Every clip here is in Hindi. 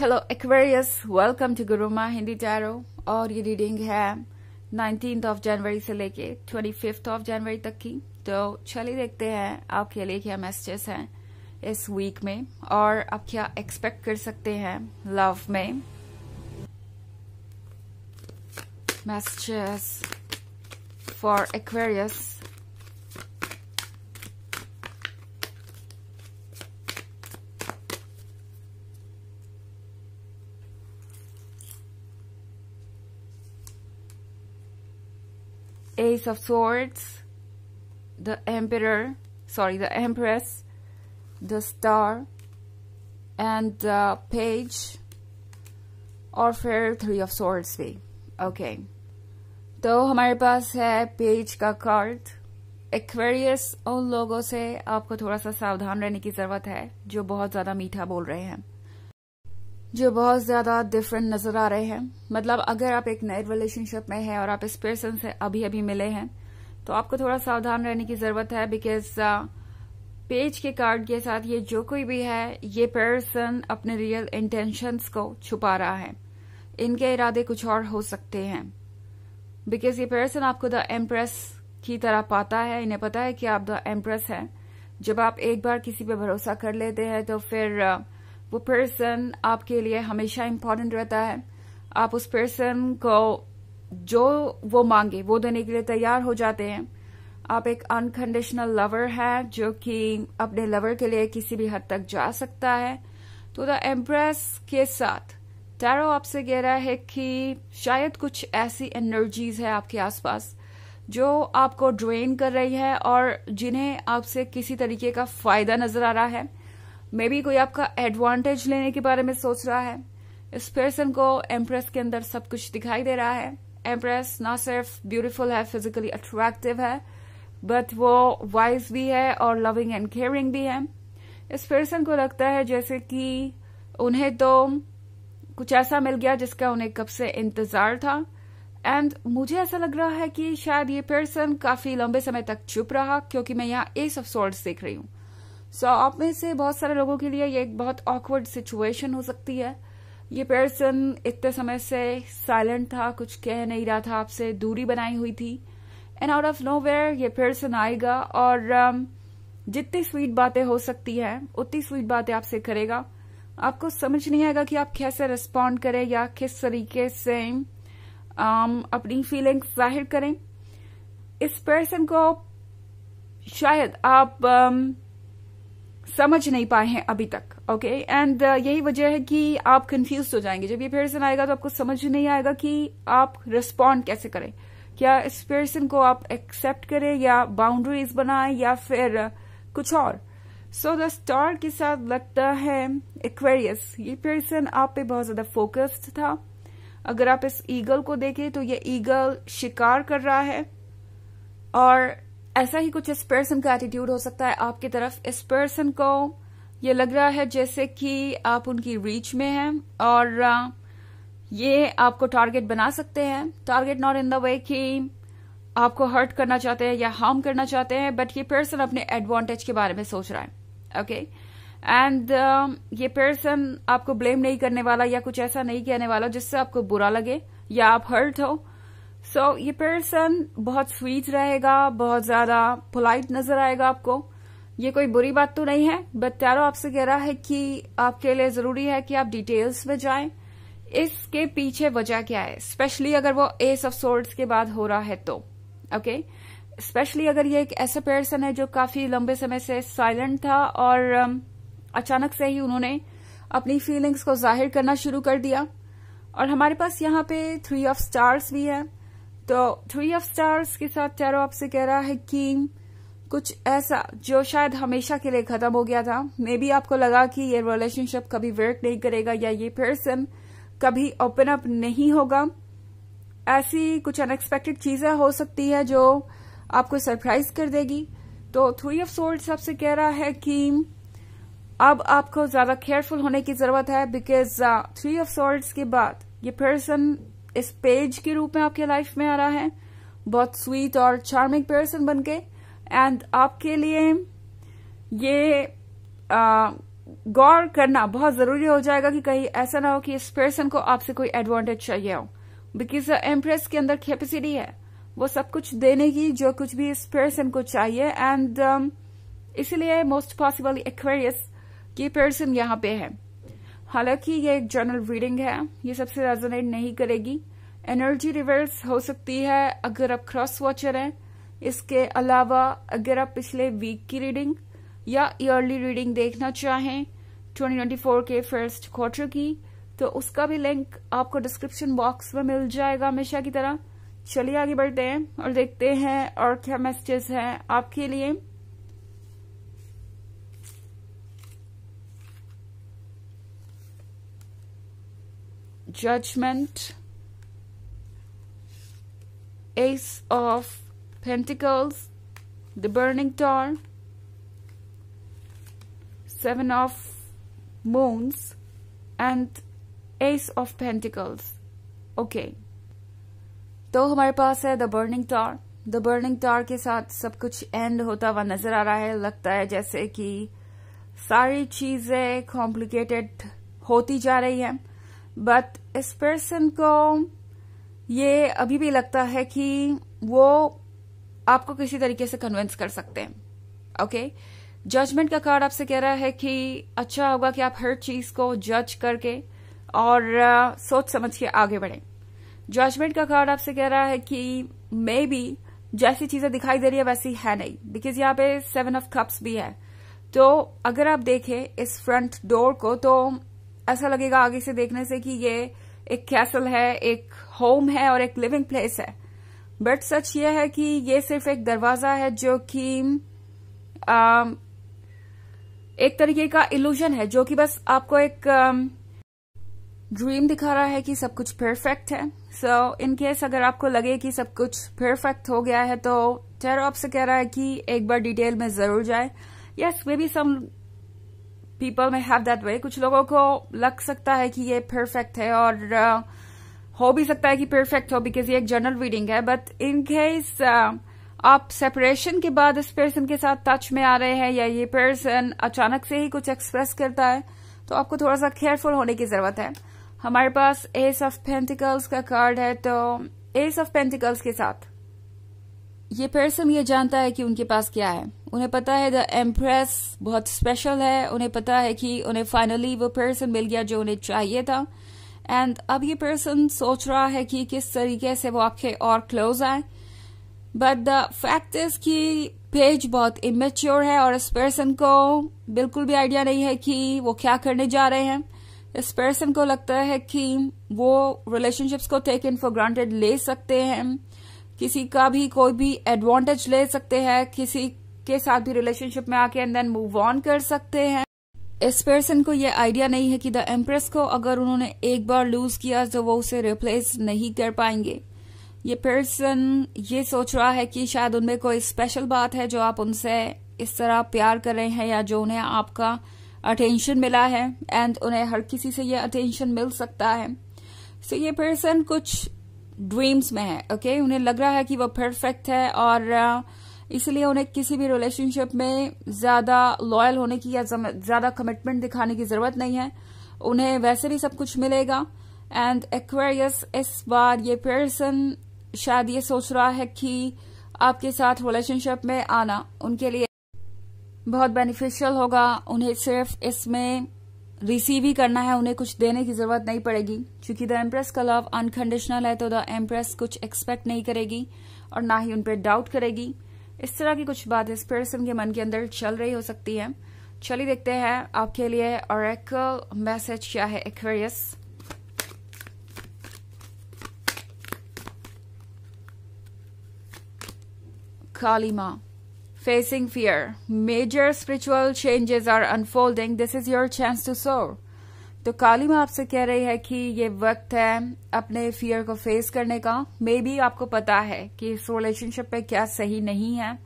Hello Aquarius welcome to Guruma Hindi tarot और ये रीडिंग है नाइनटीन ऑफ जनवरी से लेके ट्वेंटी फिफ्थ ऑफ जनवरी तक की तो चलिए देखते हैं आपके लिए क्या मैसेजेस हैं इस वीक में और आप क्या एक्सपेक्ट कर सकते हैं लव में messages for Aquarius Ace of Swords, the Emperor, sorry, the Empress, the Star, and the Page और फिर थ्री ऑफ सोर्ड्स भी ओके okay. तो हमारे पास है पेज का कार्ड एक्वेरियस उन लोगों से आपको थोड़ा सा सावधान रहने की जरूरत है जो बहुत ज्यादा मीठा बोल रहे हैं जो बहुत ज्यादा डिफरेंट नजर आ रहे हैं मतलब अगर आप एक नए रिलेशनशिप में हैं और आप इस पर्सन से अभी अभी मिले हैं तो आपको थोड़ा सावधान रहने की जरूरत है बिकॉज पेज uh, के कार्ड के साथ ये जो कोई भी है ये पर्सन अपने रियल इंटेंशंस को छुपा रहा है इनके इरादे कुछ और हो सकते हैं बिकॉज ये पर्सन आपको द एम्प्रेस की तरह पाता है इन्हें पता है कि आप द एम्प्रेस हैं जब आप एक बार किसी पे भरोसा कर लेते हैं तो फिर uh, वो पर्सन आपके लिए हमेशा इम्पोर्टेंट रहता है आप उस पर्सन को जो वो मांगे वो देने के लिए तैयार हो जाते हैं आप एक अनकंडीशनल लवर है जो कि अपने लवर के लिए किसी भी हद तक जा सकता है तो द एम्प्रेस के साथ टैरो आपसे कह रहा है कि शायद कुछ ऐसी एनर्जीज है आपके आसपास जो आपको ड्रेन कर रही है और जिन्हें आपसे किसी तरीके का फायदा नजर आ रहा है मे बी कोई आपका एडवांटेज लेने के बारे में सोच रहा है इस पर्सन को एम्प्रेस के अंदर सब कुछ दिखाई दे रहा है एम्प्रेस ना सिर्फ ब्यूटीफुल है फिजिकली अट्रैक्टिव है बट वो वाइज भी है और लविंग एंड केयरिंग भी है इस पर्सन को लगता है जैसे कि उन्हें तो कुछ ऐसा मिल गया जिसका उन्हें कब से इंतजार था एंड मुझे ऐसा लग रहा है कि शायद ये पर्सन काफी लंबे समय तक चुप रहा क्योंकि मैं यहाँ एस ऑफ सॉल्ट देख रही हूँ सो so, आप में से बहुत सारे लोगों के लिए ये एक बहुत ऑकवर्ड सिचुएशन हो सकती है ये पर्सन इतने समय से साइलेंट था कुछ कह नहीं रहा था आपसे दूरी बनाई हुई थी एंड आउट ऑफ नो ये पर्सन आएगा और um, जितनी स्वीट बातें हो सकती है उतनी स्वीट बातें आपसे करेगा आपको समझ नहीं आएगा कि आप कैसे रिस्पॉन्ड करें या किस तरीके से आम, um, अपनी फीलिंग्स जाहिर करें इस पर्सन को शायद आप आम, um, समझ नहीं पाए हैं अभी तक ओके okay? एंड uh, यही वजह है कि आप कंफ्यूज हो जाएंगे जब ये पेयरसन आएगा तो आपको समझ नहीं आएगा कि आप रिस्पॉन्ड कैसे करें क्या इस पेर्सन को आप एक्सेप्ट करें या बाउंड्रीज बनाएं या फिर uh, कुछ और सो द स्टार के साथ लगता है एक्वेरियस ये पेयरसन आप पे बहुत ज्यादा फोकस्ड था अगर आप इस ईगल को देखें तो ये ईगल शिकार कर रहा है और ऐसा ही कुछ इस पर्सन का एटीट्यूड हो सकता है आपकी तरफ इस पर्सन को ये लग रहा है जैसे कि आप उनकी रीच में हैं और ये आपको टारगेट बना सकते हैं target not in the way कि आपको हर्ट करना चाहते हैं या हार्म करना चाहते हैं बट ये पर्सन अपने एडवांटेज के बारे में सोच रहा है ओके okay? एंड uh, ये पर्सन आपको ब्लेम नहीं करने वाला या कुछ ऐसा नहीं कहने वाला जिससे आपको बुरा लगे या आप हर्ट हो सो so, ये पर्सन बहुत स्वीट रहेगा बहुत ज्यादा पोलाइट नजर आएगा आपको ये कोई बुरी बात तो नहीं है बट टैरो आपसे कह रहा है कि आपके लिए जरूरी है कि आप डिटेल्स में जाएं इसके पीछे वजह क्या है स्पेशली अगर वो एस ऑफ सोर्ड्स के बाद हो रहा है तो ओके okay? स्पेशली अगर ये एक ऐसा पर्सन है जो काफी लंबे समय से साइलेंट था और um, अचानक से ही उन्होंने अपनी फीलिंग्स को जाहिर करना शुरू कर दिया और हमारे पास यहां पे थ्री ऑफ स्टार्स भी है तो थ्री ऑफ स्टार्स के साथ टैरो आपसे कह रहा है कि कुछ ऐसा जो शायद हमेशा के लिए खत्म हो गया था मे बी आपको लगा कि ये रिलेशनशिप कभी वर्क नहीं करेगा या ये पर्सन कभी ओपन अप नहीं होगा ऐसी कुछ अनएक्सपेक्टेड चीजें हो सकती है जो आपको सरप्राइज कर देगी तो थ्री ऑफ सोल्ड आपसे कह रहा है कि अब आपको ज्यादा केयरफुल होने की जरूरत है बिकॉज थ्री ऑफ सोल्ड के बाद ये पर्सन इस पेज के रूप में आपके लाइफ में आ रहा है बहुत स्वीट और चार्मिंग पर्सन बन के एंड आपके लिए ये गौर करना बहुत जरूरी हो जाएगा कि कहीं ऐसा ना हो कि इस पर्सन को आपसे कोई एडवांटेज चाहिए हो बिकॉज एम्प्रेस के अंदर कैपेसिटी है वो सब कुछ देने की जो कुछ भी इस पर्सन को चाहिए and um, most possible Aquarius की पर्सन यहां पे है हालांकि ये एक जनरल रीडिंग है ये सबसे रेजोनेट नहीं करेगी एनर्जी रिवर्स हो सकती है अगर आप क्रॉस वॉचर हैं इसके अलावा अगर आप पिछले वीक की रीडिंग या ईयरली रीडिंग देखना चाहें 2024 के फर्स्ट क्वार्टर की तो उसका भी लिंक आपको डिस्क्रिप्शन बॉक्स में मिल जाएगा हमेशा की तरह चलिए आगे बढ़ते हैं और देखते हैं और क्या मैसेजेस हैं आपके लिए Judgment, Ace of Pentacles, the Burning Tar, Seven of Moons, and Ace of Pentacles. Okay. तो हमारे पास है the burning tower the burning tower के साथ सब कुछ एंड होता हुआ नजर आ रहा है लगता है जैसे कि सारी चीजें कॉम्प्लिकेटेड होती जा रही हैं बट इस पर्सन को ये अभी भी लगता है कि वो आपको किसी तरीके से कन्विंस कर सकते हैं ओके जजमेंट का कार्ड आपसे कह रहा है कि अच्छा होगा कि आप हर चीज को जज करके और आ, सोच समझ के आगे बढ़ें जजमेंट का कार्ड आपसे कह रहा है कि मे बी जैसी चीजें दिखाई दे रही है वैसी है नहीं बिकॉज यहाँ पे सेवन ऑफ कप्स भी है तो अगर आप देखें इस फ्रंट डोर को तो ऐसा लगेगा आगे से देखने से कि ये एक कैसल है एक होम है और एक लिविंग प्लेस है बट सच यह है कि ये सिर्फ एक दरवाजा है जो कि um, एक तरीके का इल्यूजन है जो कि बस आपको एक ड्रीम um, दिखा रहा है कि सब कुछ परफेक्ट है सो इन केस अगर आपको लगे कि सब कुछ परफेक्ट हो गया है तो टैरो आपसे कह रहा है कि एक बार डिटेल में जरूर जाए yes maybe some people may have that way कुछ लोगों को लग सकता है कि ये परफेक्ट है और uh, हो भी सकता है कि परफेक्ट हो बिकॉज ये एक जनरल रीडिंग है बट इन केस आप सेपरेशन के बाद इस पर्सन के साथ टच में आ रहे हैं या ये पर्सन अचानक से ही कुछ एक्सप्रेस करता है तो आपको थोड़ा सा केयरफुल होने की जरूरत है हमारे पास एस ऑफ पेंटिकल्स का कार्ड है तो एस ऑफ पेंटिकल्स के साथ ये पर्सन ये जानता है कि उनके पास क्या है उन्हें पता है द एम्प्रेस बहुत स्पेशल है उन्हें पता है कि उन्हें फाइनली वो पर्सन मिल गया जो उन्हें चाहिए था एंड अब ये पर्सन सोच रहा है कि किस तरीके से वो आपके और क्लोज आए बट द फैक्ट इज कि पेज बहुत इमेच्योर है और इस पर्सन को बिल्कुल भी आइडिया नहीं है कि वो क्या करने जा रहे हैं इस पर्सन को लगता है कि वो रिलेशनशिप्स को टेक इन फॉर ग्रांटेड ले सकते हैं किसी का भी कोई भी एडवांटेज ले सकते हैं किसी के साथ भी रिलेशनशिप में आके एंड देन मूव ऑन कर सकते हैं इस पर्सन को यह आइडिया नहीं है कि द एम्प्रेस को अगर उन्होंने एक बार लूज किया तो वो उसे रिप्लेस नहीं कर पाएंगे ये पर्सन ये सोच रहा है कि शायद उनमें कोई स्पेशल बात है जो आप उनसे इस तरह प्यार कर रहे हैं या जो उन्हें आपका अटेंशन मिला है एंड उन्हें हर किसी से ये अटेंशन मिल सकता है सो so, ये पर्सन कुछ ड्रीम्स में है ओके okay? उन्हें लग रहा है कि वो परफेक्ट है और uh, इसलिए उन्हें किसी भी रिलेशनशिप में ज्यादा लॉयल होने की या ज्यादा कमिटमेंट दिखाने की जरूरत नहीं है उन्हें वैसे भी सब कुछ मिलेगा एंड एक्वेरियस इस बार ये पर्सन शायद ये सोच रहा है कि आपके साथ रिलेशनशिप में आना उनके लिए बहुत बेनिफिशियल होगा उन्हें सिर्फ इसमें रिसीव ही करना है उन्हें कुछ देने की जरूरत नहीं पड़ेगी क्योंकि द एम्प्रेस का लव अनकंडीशनल है तो द एम्प्रेस कुछ एक्सपेक्ट नहीं करेगी और ना ही उन पर डाउट करेगी इस तरह की कुछ बातें इस पर्सन के मन के अंदर चल रही हो सकती है चलिए देखते हैं आपके लिए और मैसेज क्या है एक्वेरियस काली माँ Facing fear. Major spiritual changes are unfolding. This is your chance to soar. तो काली माँ आपसे कह रही है कि ये वक्त है अपने फियर को फेस करने का मे बी आपको पता है कि इस रिलेशनशिप पे क्या सही नहीं है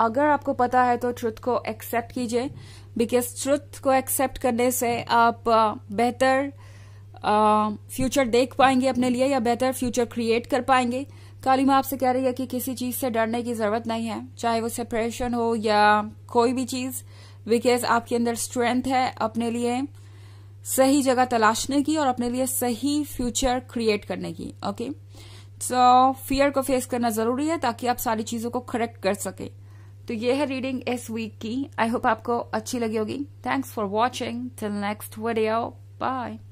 अगर आपको पता है तो ट्रुथ को एक्सेप्ट कीजिए बिकॉज ट्रुथ को एक्सेप्ट करने से आप बेहतर uh, फ्यूचर uh, देख पाएंगे अपने लिए या बेहतर फ्यूचर क्रिएट कर पाएंगे काली कालीमा आपसे कह रही है कि किसी चीज से डरने की जरूरत नहीं है चाहे वो सेपरेशन हो या कोई भी चीज बिकॉज आपके अंदर स्ट्रेंथ है अपने लिए सही जगह तलाशने की और अपने लिए सही फ्यूचर क्रिएट करने की ओके सो फियर को फेस करना जरूरी है ताकि आप सारी चीजों को करेक्ट कर सके तो ये है रीडिंग इस वीक की आई होप आपको अच्छी लगी होगी thanks for watching till next video bye